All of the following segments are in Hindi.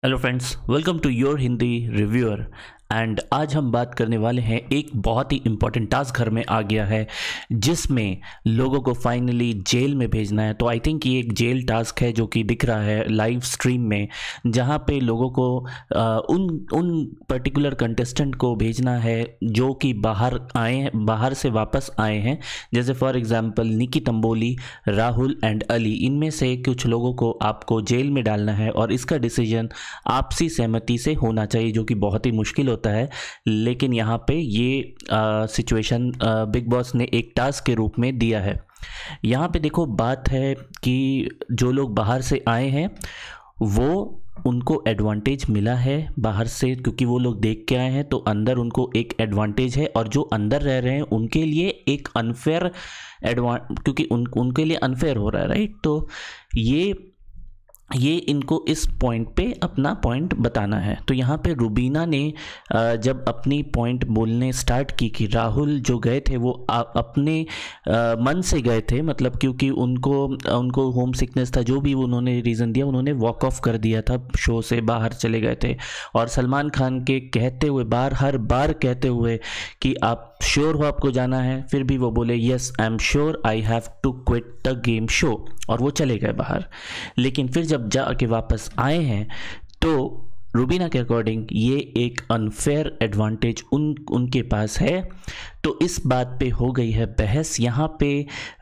Hello friends, welcome to your Hindi reviewer and आज हम बात करने वाले हैं एक बहुत ही इंपॉर्टेंट टास्क घर में आ गया है जिसमें लोगों को फाइनली जेल में भेजना है तो आई थिंक ये एक जेल टास्क है जो कि दिख रहा है लाइव स्ट्रीम में जहाँ पे लोगों को आ, उन उन पर्टिकुलर कंटेस्टेंट को भेजना है जो कि बाहर आए बाहर से वापस आए हैं जैसे for example Nikki Tamboli Rahul and Ali इनमें से कुछ लोगों को आपको जेल में डालना है और इसका डिसीजन आपसी सहमति से होना चाहिए जो कि बहुत ही मुश्किल होता है लेकिन यहाँ पे ये सिचुएशन बिग बॉस ने एक टास्क के रूप में दिया है यहाँ पे देखो बात है कि जो लोग बाहर से आए हैं वो उनको एडवांटेज मिला है बाहर से क्योंकि वो लोग देख के आए हैं तो अंदर उनको एक एडवांटेज है और जो अंदर रह रहे हैं उनके लिए एक अनफेयर एडवा क्योंकि उन उनके लिए अनफेयर हो रहा है राइट तो ये ये इनको इस पॉइंट पे अपना पॉइंट बताना है तो यहाँ पे रुबीना ने जब अपनी पॉइंट बोलने स्टार्ट की कि राहुल जो गए थे वो अपने मन से गए थे मतलब क्योंकि उनको उनको होम सिकनेस था जो भी उन्होंने रीज़न दिया उन्होंने वॉक ऑफ कर दिया था शो से बाहर चले गए थे और सलमान खान के कहते हुए बार हर बार कहते हुए कि आप श्योर हो आपको जाना है फिर भी वो बोले yes I am sure I have to quit the game show और वो चले गए बाहर लेकिन फिर जब जा के वापस आए हैं तो रूबीना के अकॉर्डिंग ये एक अनफेयर एडवांटेज उन उनके पास है तो इस बात पे हो गई है बहस यहाँ पे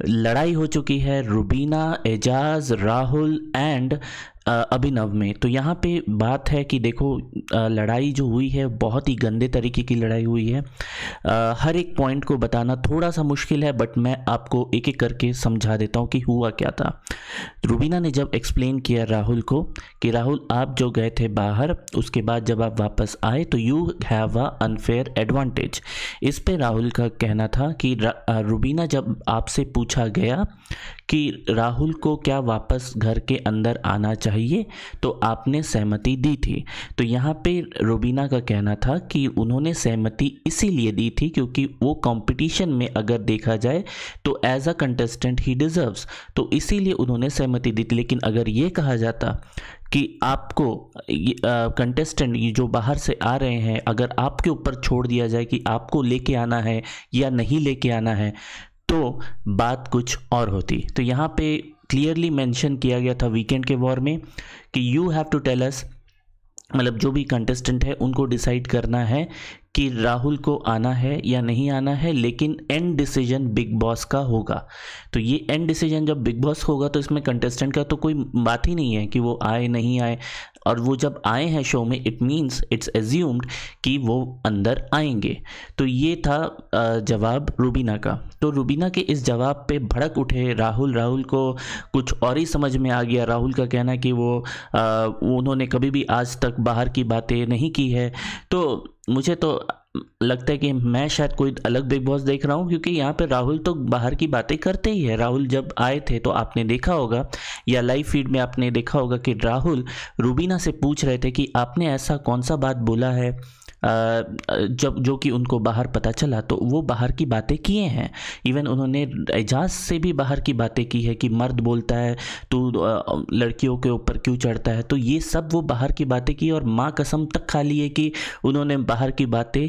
लड़ाई हो चुकी है रुबीना एजाज राहुल एंड अभिनव में तो यहाँ पे बात है कि देखो लड़ाई जो हुई है बहुत ही गंदे तरीके की लड़ाई हुई है हर एक पॉइंट को बताना थोड़ा सा मुश्किल है बट मैं आपको एक एक करके समझा देता हूँ कि हुआ क्या था रूबीना ने जब एक्सप्लेन किया राहुल को कि राहुल आप जो गए थे बाहर उसके बाद जब आप वापस आए तो you have a unfair advantage इस पर राहुल का कहना था कि रुबीना जब आपसे पूछा गया कि राहुल को क्या वापस घर के अंदर आना चाहिए तो आपने सहमति दी थी तो यहाँ पे रुबीना का कहना था कि उन्होंने सहमति इसीलिए दी थी क्योंकि वो कंपटीशन में अगर देखा जाए तो एज अ कंटेस्टेंट ही डिज़र्व्स तो इसीलिए उन्होंने सहमति दी थी लेकिन अगर ये कहा जाता कि आपको कंटेस्टेंट जो बाहर से आ रहे हैं अगर आपके ऊपर छोड़ दिया जाए कि आपको लेके आना है या नहीं लेके आना है तो बात कुछ और होती तो यहाँ पे क्लियरली मेंशन किया गया था वीकेंड के वॉर में कि you have to tell us मतलब जो भी कंटेस्टेंट है उनको डिसाइड करना है कि राहुल को आना है या नहीं आना है लेकिन एंड डिसीजन बिग बॉस का होगा तो ये एंड डिसीजन जब बिग बॉस होगा तो इसमें कंटेस्टेंट का तो कोई बात ही नहीं है कि वो आए नहीं आए और वो जब आए हैं शो में इट मीन्स इट्स एज्यूम्ड कि वो अंदर आएंगे तो ये था जवाब रूबीना का तो रूबीना के इस जवाब पे भड़क उठे राहुल राहुल को कुछ और ही समझ में आ गया राहुल का कहना कि वो आ, उन्होंने कभी भी आज तक बाहर की बातें नहीं की है तो मुझे तो लगता है कि मैं शायद कोई अलग बिग बॉस देख रहा हूँ क्योंकि यहाँ पे राहुल तो बाहर की बातें करते ही है राहुल जब आए थे तो आपने देखा होगा या लाइव फीड में आपने देखा होगा कि राहुल रूबीना से पूछ रहे थे कि आपने ऐसा कौन सा बात बोला है जब जो कि उनको बाहर पता चला तो वो बाहर की बातें किए हैं इवन उन्होंने एजाज से भी बाहर की बातें की है कि मर्द बोलता है तो लड़कियों के ऊपर क्यों चढ़ता है तो ये सब वो बाहर की बातें की और माँ कसम तक खा ली है कि उन्होंने बाहर की बातें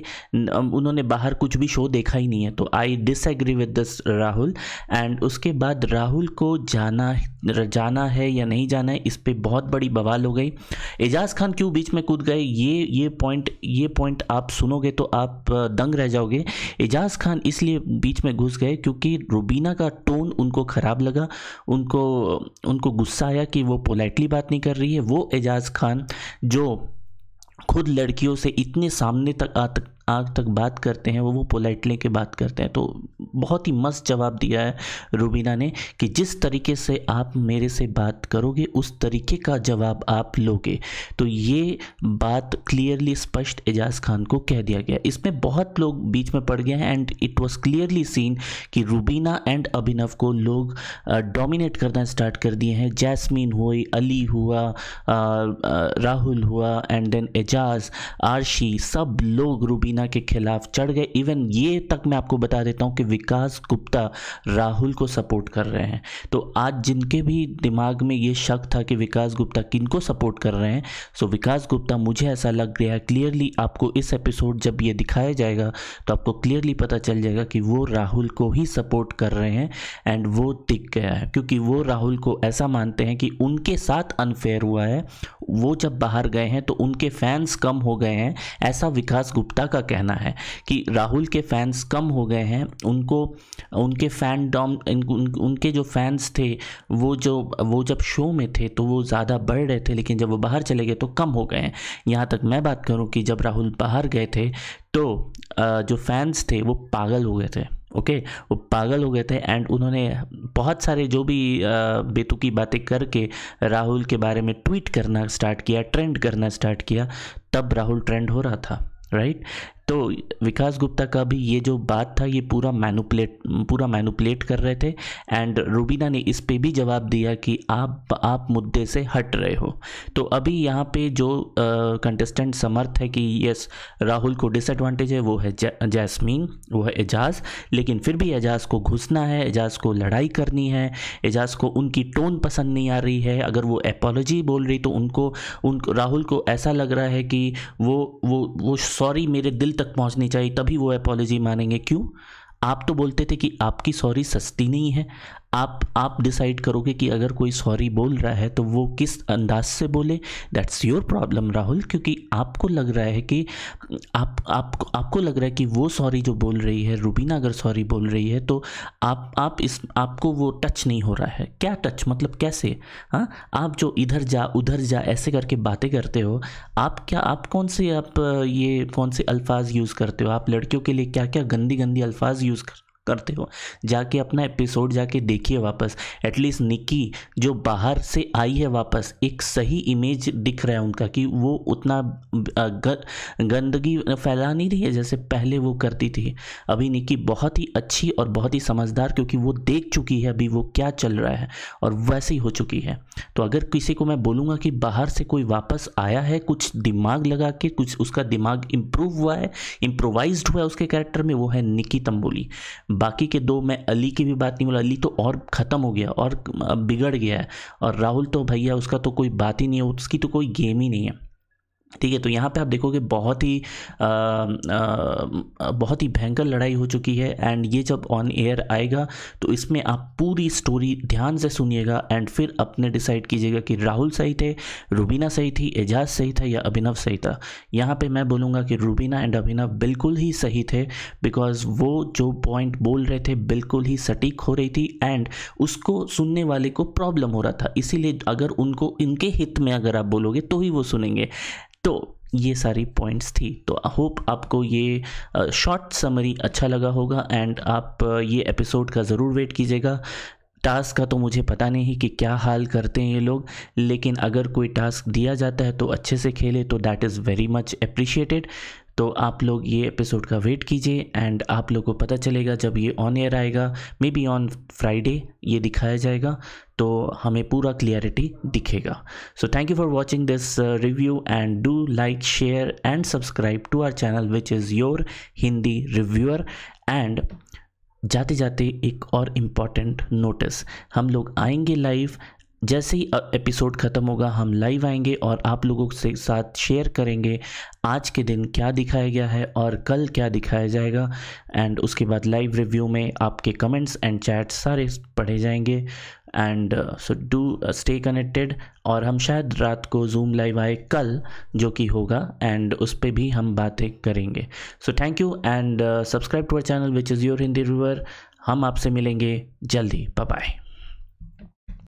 उन्होंने बाहर कुछ भी शो देखा ही नहीं है तो I disagree with this Rahul and उसके बाद राहुल को जाना जाना है या नहीं जाना है इस पर बहुत बड़ी बवाल हो गई एजाज खान क्यों बीच में कूद गए ये ये पॉइंट ये पॉइंट पॉइंट आप सुनोगे तो आप दंग रह जाओगे एजाज खान इसलिए बीच में घुस गए क्योंकि रुबीना का टोन उनको ख़राब लगा उनको उनको गुस्सा आया कि वो पोलाइटली बात नहीं कर रही है वो एजाज खान जो खुद लड़कियों से इतने सामने तक आ तक आग तक बात करते हैं वो वो पोलाइटली लेके बात करते हैं तो बहुत ही मस्त जवाब दिया है रूबीना ने कि जिस तरीके से आप मेरे से बात करोगे उस तरीके का जवाब आप लोगे तो ये बात क्लियरली स्पष्ट एजाज खान को कह दिया गया इसमें बहुत लोग बीच में पड़ गए हैं and it was clearly seen कि रूबीना एंड अभिनव को लोग डोमिनेट करना स्टार्ट कर दिए हैं जैसमिन हुई अली हुआ राहुल हुआ एंड देन एजाज आरशी सब लोग रूबीना सिन्हा के खिलाफ चढ़ गए इवन ये तक मैं आपको बता देता हूँ कि विकास गुप्ता राहुल को सपोर्ट कर रहे हैं तो आज जिनके भी दिमाग में ये शक था कि विकास गुप्ता किन को सपोर्ट कर रहे हैं सो विकास गुप्ता मुझे ऐसा लग गया क्लियरली आपको इस एपिसोड जब ये दिखाया जाएगा तो आपको क्लियरली पता चल जाएगा कि वो राहुल को ही सपोर्ट कर रहे हैं एंड वो दिख गया है क्योंकि वो राहुल को ऐसा मानते हैं कि उनके साथ अनफेयर हुआ है वो जब बाहर गए हैं तो उनके फैंस कम हो गए हैं ऐसा विकास गुप्ता का कहना है कि राहुल के फैंस कम हो गए हैं उनको उनके फैन डॉम उनके जो फैंस थे वो जो वो जब शो में थे तो वो ज़्यादा बढ़ रहे थे लेकिन जब वो बाहर चले गए तो कम हो गए हैं यहाँ तक मैं बात करूँ कि जब राहुल बाहर गए थे तो जो फैंस थे वो पागल हो गए थे ओके वो पागल हो गए थे एंड उन्होंने बहुत सारे जो भी बेतुकी बातें करके राहुल के बारे में ट्वीट करना स्टार्ट किया ट्रेंड करना स्टार्ट किया तब राहुल ट्रेंड हो रहा था राइट तो विकास गुप्ता का भी ये जो बात था ये पूरा मैनुपलेट पूरा मैनुपलेट कर रहे थे एंड रूबीना ने इस पर भी जवाब दिया कि आप आप मुद्दे से हट रहे हो तो अभी यहाँ पे जो कंटेस्टेंट समर्थ है कि यस राहुल को डिसएडवांटेज है वो है जैसमीन वो है एजाज लेकिन फिर भी एजाज को घुसना है एजाज को लड़ाई करनी है एजाज को उनकी टोन पसंद नहीं आ रही है अगर वो एपोलॉजी बोल रही तो उनको उन राहुल को ऐसा लग रहा है कि वो वो वो सॉरी मेरे दिल तक पहुंचनी चाहिए तभी वो अपॉलोजी मानेंगे क्यों आप तो बोलते थे कि आपकी सॉरी सस्ती नहीं है आप आप डिसाइड करोगे कि अगर कोई सॉरी बोल रहा है तो वो किस अंदाज से बोले दैट्स योर प्रॉब्लम राहुल क्योंकि आपको लग रहा है कि आप आप आपको लग रहा है कि वो सॉरी जो बोल रही है रूबीना अगर सॉरी बोल रही है तो आप आप इस आपको वो टच नहीं हो रहा है क्या टच मतलब कैसे हाँ आप जो इधर जा उधर जा ऐसे करके बातें करते हो आप क्या आप कौन से आप ये कौन से अल्फाज यूज़ करते हो आप लड़कियों के लिए क्या क्या गंदी गंदी अल्फाज यूज़ करते करते हो जाके अपना एपिसोड जाके देखिए वापस एटलीस्ट निकी जो बाहर से आई है वापस एक सही इमेज दिख रहा है उनका कि वो उतना गंदगी फैला नहीं रही है जैसे पहले वो करती थी अभी निकी बहुत ही अच्छी और बहुत ही समझदार क्योंकि वो देख चुकी है अभी वो क्या चल रहा है और वैसे ही हो चुकी है तो अगर किसी को मैं बोलूँगा कि बाहर से कोई वापस आया है कुछ दिमाग लगा के कुछ उसका दिमाग इम्प्रूव हुआ है इम्प्रोवाइज हुआ है उसके कैरेक्टर में वो है निकी तंबोली बाकी के दो मैं अली की भी बात नहीं बोला अली तो और ख़त्म हो गया और बिगड़ गया है और राहुल तो भैया उसका तो कोई बात ही नहीं है उसकी तो कोई गेम ही नहीं है ठीक है तो यहाँ पे आप देखोगे बहुत ही आ, आ, बहुत ही भयंकर लड़ाई हो चुकी है एंड ये जब ऑन एयर आएगा तो इसमें आप पूरी स्टोरी ध्यान से सुनिएगा एंड फिर अपने डिसाइड कीजिएगा कि राहुल सही थे रूबीना सही थी एजाज सही था या अभिनव सही था यहाँ पे मैं बोलूँगा कि रूबीना एंड अभिनव बिल्कुल ही सही थे बिकॉज वो जो पॉइंट बोल रहे थे बिल्कुल ही सटीक हो रही थी एंड उसको सुनने वाले को प्रॉब्लम हो रहा था इसीलिए अगर उनको इनके हित में अगर आप बोलोगे तो ही वो सुनेंगे तो ये सारी पॉइंट्स थी तो आई होप आपको ये शॉर्ट समरी अच्छा लगा होगा एंड आप ये एपिसोड का ज़रूर वेट कीजिएगा टास्क का तो मुझे पता नहीं कि क्या हाल करते हैं ये लोग लेकिन अगर कोई टास्क दिया जाता है तो अच्छे से खेले तो that is very much appreciated तो आप लोग ये एपिसोड का वेट कीजिए एंड आप लोग को पता चलेगा जब ये ऑन एयर आएगा मे बी ऑन फ्राइडे ये दिखाया जाएगा तो हमें पूरा क्लियरिटी दिखेगा so thank you for watching this review and do like share and subscribe to our channel which is your Hindi reviewer and जाते जाते एक और इम्पॉर्टेंट नोटिस हम लोग आएंगे लाइव जैसे ही एपिसोड ख़त्म होगा हम लाइव आएंगे और आप लोगों से साथ शेयर करेंगे आज के दिन क्या दिखाया गया है और कल क्या दिखाया जाएगा एंड उसके बाद लाइव रिव्यू में आपके कमेंट्स एंड चैट सारे पढ़े जाएंगे and so do stay connected और हम शायद रात को जूम लाइव आए कल जो कि होगा एंड उस पर भी हम बातें करेंगे so thank you and subscribe to our channel which is your Hindi river हम आपसे मिलेंगे जल्दी बाय